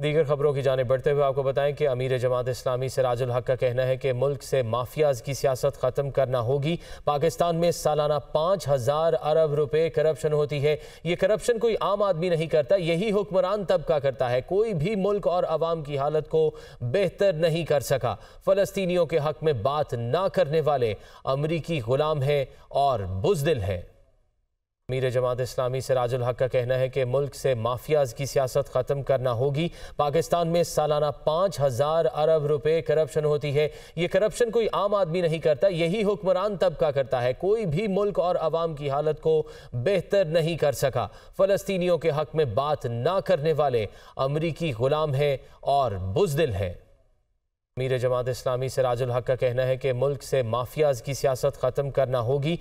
दीगर खबरों की जाने बढ़ते हुए आपको बताएं कि अमीर जमात इस्लामी सराजुल हक का कहना है कि मुल्क से माफियाज की सियासत ख़त्म करना होगी पाकिस्तान में सालाना पाँच हज़ार अरब रुपए करप्शन होती है ये करप्शन कोई आम आदमी नहीं करता यही हुक्मरान तबका करता है कोई भी मुल्क और आवाम की हालत को बेहतर नहीं कर सका फ़लस्तियों के हक में बात ना करने वाले अमरीकी ग़ुलाम हैं और बुजदिल हैं अमीर जमात इस्लामी सराजुल हक का कहना है कि मुल्क से माफियाज की सियासत ख़त्म करना होगी पाकिस्तान में सालाना पाँच हज़ार अरब रुपये करप्शन होती है ये करप्शन कोई आम आदमी नहीं करता यही हुक्मरान तबका करता है कोई भी मुल्क और आवाम की हालत को बेहतर नहीं कर सका फ़लस्तियों के हक में बात ना करने वाले अमरीकी ग़ुलाम हैं और बुजदिल हैं अमीर जमात इस्लामी सराजुल हक का कहना है कि मुल्क से माफियाज की सियासत ख़त्म करना होगी